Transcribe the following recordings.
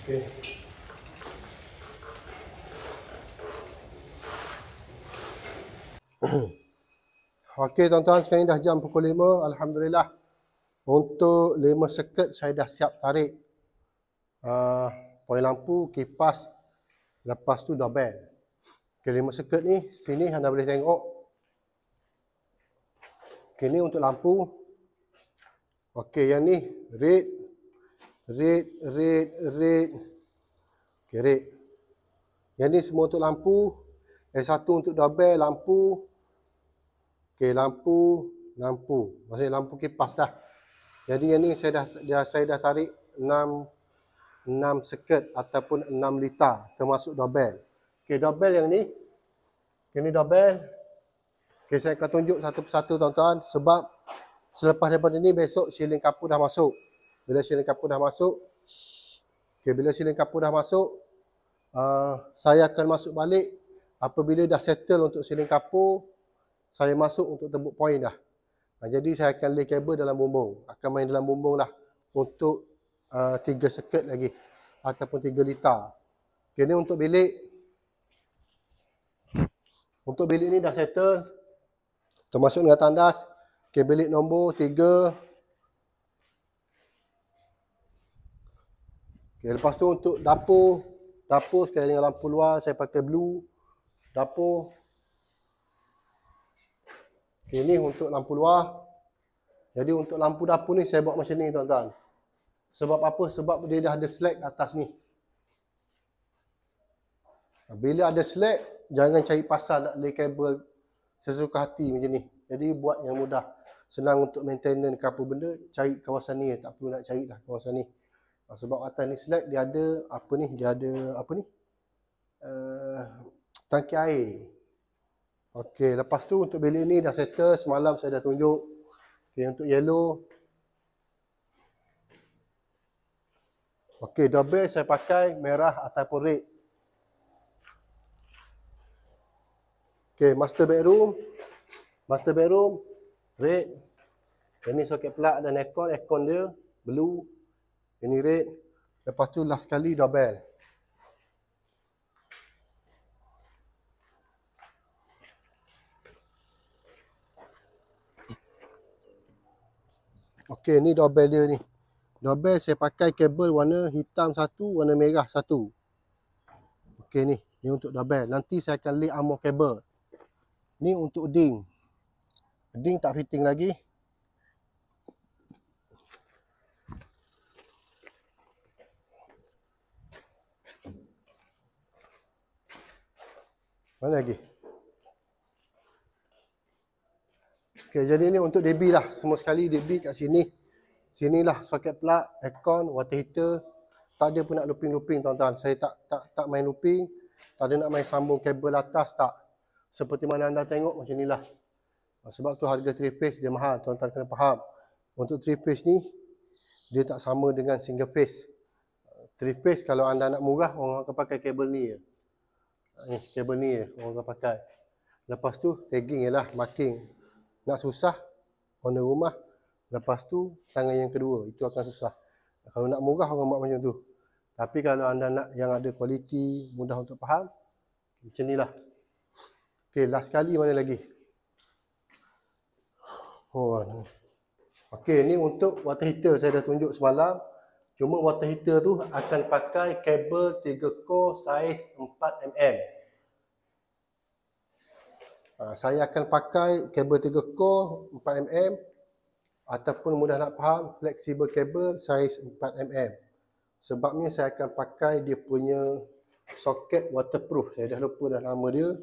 Okey. Okey tuan-tuan sekarang dah jam pukul 5. Alhamdulillah. Untuk 5 seket saya dah siap tarik. Uh, ah, poin lampu, kipas. Lepas tu dah bell. Okey 5 circuit ni. Sini anda boleh tengok. Okey ni untuk lampu. Okey yang ni red, red, red, red. Okay, red. Yang ni semua untuk lampu. s satu untuk doorbell, lampu. Okay, lampu, lampu. Maksudnya lampu kipas dah. Jadi yang ni saya dah, dah saya dah tarik 6, 6 seket ataupun 6 liter termasuk doorbell. Okay, doorbell yang ni. Okay, ni doorbell. Okay, saya akan tunjuk satu persatu tuan-tuan sebab selepas daripada ni besok ceiling kapur dah masuk bila Sri Lanka dah masuk okay, bila Sri Lanka dah masuk uh, saya akan masuk balik apabila dah settle untuk Sri Lanka saya masuk untuk tembuk point dah uh, jadi saya akan lay kabel dalam bumbung akan main dalam bumbung lah untuk uh, tiga uh, lagi ataupun tiga litar okay, ni untuk bilik untuk bilik ni dah settle termasuk dengan tandas okay, bilik nombor tiga Okay, lepas tu untuk dapur, dapur sekali dengan lampu luar saya pakai blue. Dapur. Okay, ini untuk lampu luar. Jadi untuk lampu dapur ni saya buat macam ni tuan-tuan. Sebab apa? Sebab dia dah ada slack atas ni. Bila ada slack, jangan cari pasal nak lay kabel sesuka hati macam ni. Jadi buat yang mudah. Senang untuk maintenance ke apa benda, cari kawasan ni. Tak perlu nak cari dah kawasan ni. Ah, sebab atas ni slide dia ada apa ni dia ada apa ni uh, tangki air okey lepas tu untuk bilik ni dah settle semalam saya dah tunjuk okey untuk yellow okey double saya pakai merah ataupun red okey master bedroom master bedroom red ini soket plug dan aircon aircon dia blue ini red. Lepas tu last kali double. Okey, ni dobel dia ni. dobel saya pakai kabel warna hitam satu, warna merah satu. Okey ni, ni untuk dobel Nanti saya akan lay armor kabel. Ni untuk ding. Ding tak fitting lagi. Mana lagi? Okay, jadi ni untuk DB lah. Semua sekali DB kat sini. Sinilah soket plug, aircon, water heater. Tak ada pun nak looping-looping tuan-tuan. Saya tak tak tak main looping. Tak ada nak main sambung kabel atas tak. Seperti mana anda tengok macam lah. Sebab tu harga 3 phase dia mahal. Tuan-tuan kena faham. Untuk 3 phase ni, dia tak sama dengan single phase. 3 phase kalau anda nak murah, orang akan pakai kabel ni je. Ya eh, kabel ni eh, orang akan pakai lepas tu tagging ialah marking nak susah owner rumah lepas tu tangan yang kedua itu akan susah kalau nak murah orang buat macam tu tapi kalau anda nak yang ada kualiti mudah untuk faham macam ni lah ok last kali mana lagi oh, ok ni untuk water heater saya dah tunjuk semalam Cuma water heater tu akan pakai kabel 3 core saiz 4mm. Ha, saya akan pakai kabel 3 core 4mm ataupun mudah nak faham flexible kabel saiz 4mm. Sebabnya saya akan pakai dia punya soket waterproof. Saya dah lupa dah nama dia.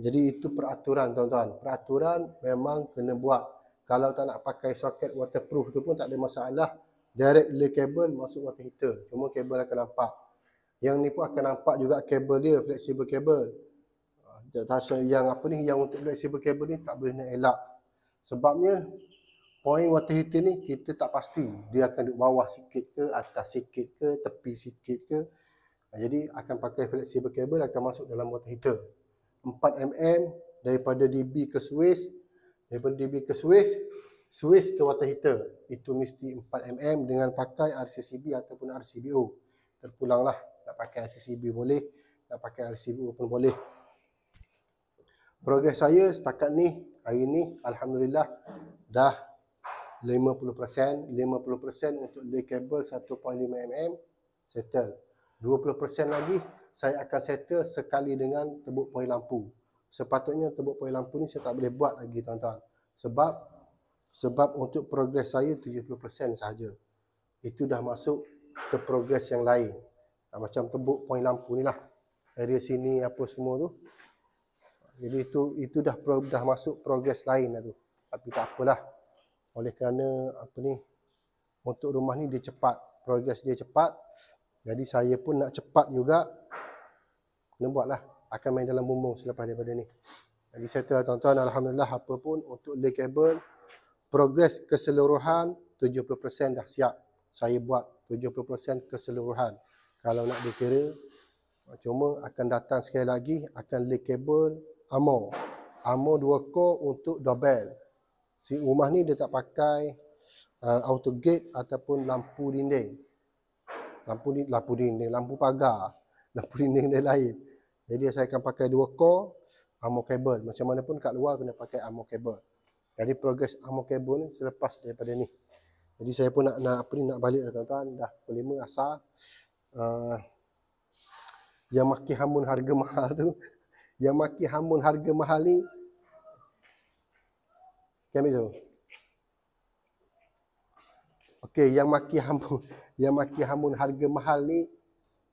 Jadi itu peraturan tuan-tuan. Peraturan memang kena buat. Kalau tak nak pakai soket waterproof tu pun tak ada masalah directly kabel masuk water heater. Cuma kabel akan nampak. Yang ni pun akan nampak juga kabel dia, flexible kabel. Ah, Terasa yang apa ni, yang untuk flexible kabel ni tak boleh nak elak. Sebabnya, point water heater ni kita tak pasti. Dia akan duduk bawah sikit ke, atas sikit ke, tepi sikit ke. Ah, jadi akan pakai flexible kabel akan masuk dalam water heater. 4 mm daripada DB ke Swiss. Daripada DB ke Swiss, suis ke water heater itu mesti 4mm dengan pakai RCCB ataupun RCBO terpulanglah nak pakai RCCB boleh nak pakai RCBO pun boleh progres saya setakat ni hari ni Alhamdulillah dah 50% 50% untuk lay cable 1.5mm settle 20% lagi saya akan settle sekali dengan tebuk poin lampu sepatutnya tebuk poin lampu ni saya tak boleh buat lagi tuan-tuan sebab sebab untuk progres saya 70% sahaja. Itu dah masuk ke progres yang lain. Ha, macam tembok poin lampu ni lah. Area sini apa semua tu. Jadi itu itu dah pro dah masuk progres lain lah tu. Tapi tak apalah. Oleh kerana apa ni. Untuk rumah ni dia cepat. Progres dia cepat. Jadi saya pun nak cepat juga. Kena buatlah. Akan main dalam bumbung selepas daripada ni. Jadi saya lah tuan-tuan. Alhamdulillah apa pun untuk lay cable progres keseluruhan 70% dah siap. Saya buat 70% keseluruhan. Kalau nak dikira, cuma akan datang sekali lagi, akan lay kabel AMO. AMO 2 core untuk doorbell. Si rumah ni dia tak pakai uh, auto gate ataupun lampu dinding. Lampu ni, lampu dinding, lampu pagar. Lampu dinding dia lain. Jadi saya akan pakai dua core AMO kabel. Macam mana pun kat luar kena pakai AMO kabel dari progres armor cable ni selepas daripada ni. Jadi saya pun nak nak apa ni nak balik dah tuan-tuan dah pukul 5 Uh, yang maki hamun harga mahal tu. yang maki hamun harga mahal ni. Kami tu. Okey, yang maki hamun yang maki hamun harga mahal ni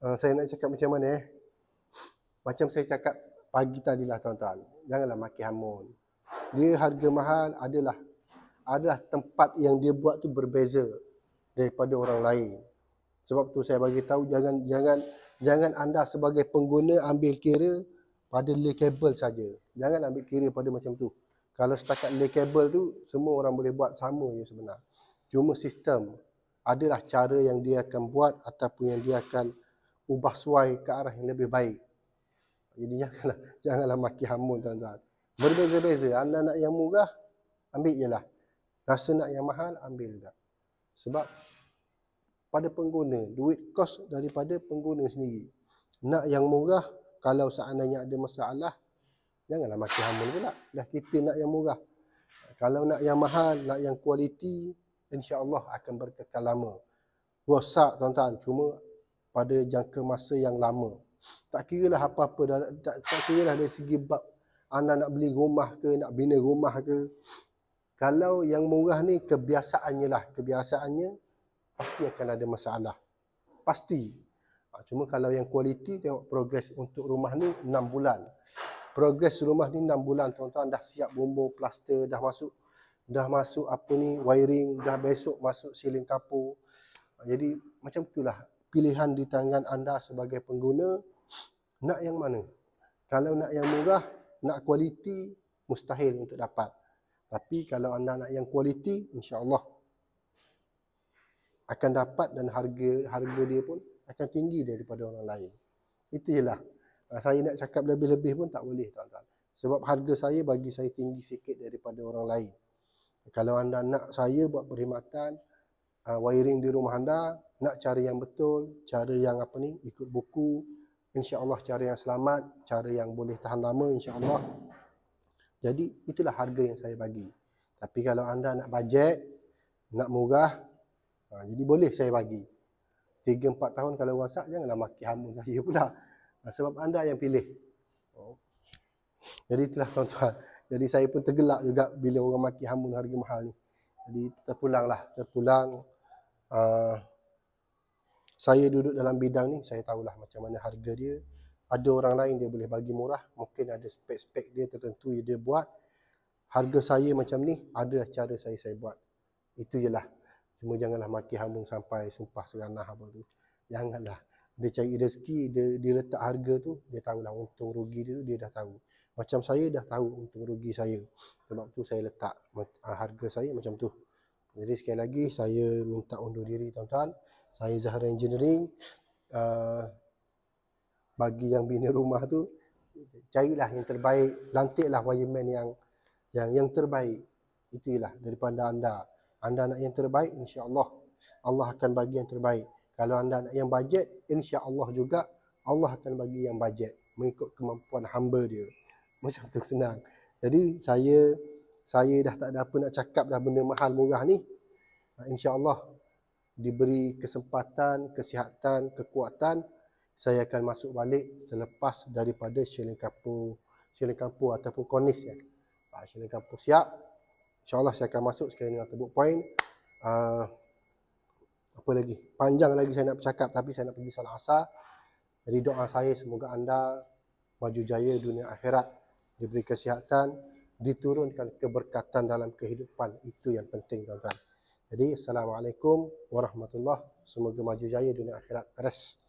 uh, saya nak cakap macam mana eh? Macam saya cakap pagi tadi lah tuan-tuan. Janganlah maki hamun dia harga mahal adalah adalah tempat yang dia buat tu berbeza daripada orang lain. Sebab tu saya bagi tahu jangan jangan jangan anda sebagai pengguna ambil kira pada lay cable saja. Jangan ambil kira pada macam tu. Kalau setakat lay cable tu semua orang boleh buat sama je sebenarnya. Cuma sistem adalah cara yang dia akan buat ataupun yang dia akan ubah suai ke arah yang lebih baik. Jadi janganlah, janganlah maki hamun tuan-tuan. Berbeza-beza. Anda nak yang murah, ambil je lah. Rasa nak yang mahal, ambil juga. Sebab pada pengguna, duit kos daripada pengguna sendiri. Nak yang murah, kalau seandainya ada masalah, janganlah makin hamun pula. Dah kita nak yang murah. Kalau nak yang mahal, nak yang kualiti, Allah akan berkekal lama. Rosak tuan-tuan, cuma pada jangka masa yang lama. Tak kira lah apa-apa, tak, tak kira lah dari segi bab anak nak beli rumah ke, nak bina rumah ke. Kalau yang murah ni kebiasaannya lah. Kebiasaannya pasti akan ada masalah. Pasti. Ha, cuma kalau yang kualiti, tengok progres untuk rumah ni 6 bulan. Progres rumah ni 6 bulan. Tuan-tuan dah siap bumbu, plaster, dah masuk. Dah masuk apa ni, wiring. Dah besok masuk siling kapur. Ha, jadi macam itulah pilihan di tangan anda sebagai pengguna. Nak yang mana? Kalau nak yang murah, nak kualiti mustahil untuk dapat. Tapi kalau anda nak yang kualiti, insya-Allah akan dapat dan harga harga dia pun akan tinggi daripada orang lain. Itulah. Ah, saya nak cakap lebih-lebih pun tak boleh, tuan-tuan. Sebab harga saya bagi saya tinggi sikit daripada orang lain. Kalau anda nak saya buat perkhidmatan ah, wiring di rumah anda, nak cari yang betul, cara yang apa ni, ikut buku, insya-Allah cara yang selamat, cara yang boleh tahan lama insya-Allah. Jadi itulah harga yang saya bagi. Tapi kalau anda nak bajet, nak murah, ha, jadi boleh saya bagi. 3-4 tahun kalau rosak, janganlah maki hamba saya pula. Ha, sebab anda yang pilih. Oh. Jadi itulah tuan-tuan. Jadi saya pun tergelak juga bila orang maki hamun harga mahal ni. Jadi terpulang lah ha, terpulang. Uh, saya duduk dalam bidang ni saya tahulah macam mana harga dia ada orang lain dia boleh bagi murah mungkin ada spek-spek dia tertentu yang dia buat harga saya macam ni ada cara saya saya buat itu je lah. cuma janganlah maki hamung sampai sumpah seganah apa tu janganlah dia cari rezeki dia, dia letak harga tu dia tahulah untung rugi dia tu dia dah tahu macam saya dah tahu untung rugi saya sebab tu saya letak ah, harga saya macam tu jadi sekali lagi saya minta undur diri tuan-tuan saya Zahra Engineering uh, bagi yang bina rumah tu carilah yang terbaik lantiklah wireman yang yang yang terbaik itu ialah daripada anda anda nak yang terbaik insya Allah Allah akan bagi yang terbaik kalau anda nak yang bajet Allah juga Allah akan bagi yang bajet mengikut kemampuan hamba dia macam tu senang jadi saya saya dah tak ada apa nak cakap dah benda mahal murah ni Insya Allah diberi kesempatan, kesihatan, kekuatan, saya akan masuk balik selepas daripada Sheling Kapur, Sheling Kapur ataupun Konis ya. Pak ah, Sheling Kapur siap. InsyaAllah saya akan masuk sekali dengan tebuk poin. Uh, ah, apa lagi? Panjang lagi saya nak bercakap tapi saya nak pergi salat asa. Jadi doa saya semoga anda maju jaya dunia akhirat. Diberi kesihatan, diturunkan keberkatan dalam kehidupan. Itu yang penting tuan-tuan. Jadi Assalamualaikum Warahmatullahi Semoga maju jaya dunia akhirat Peres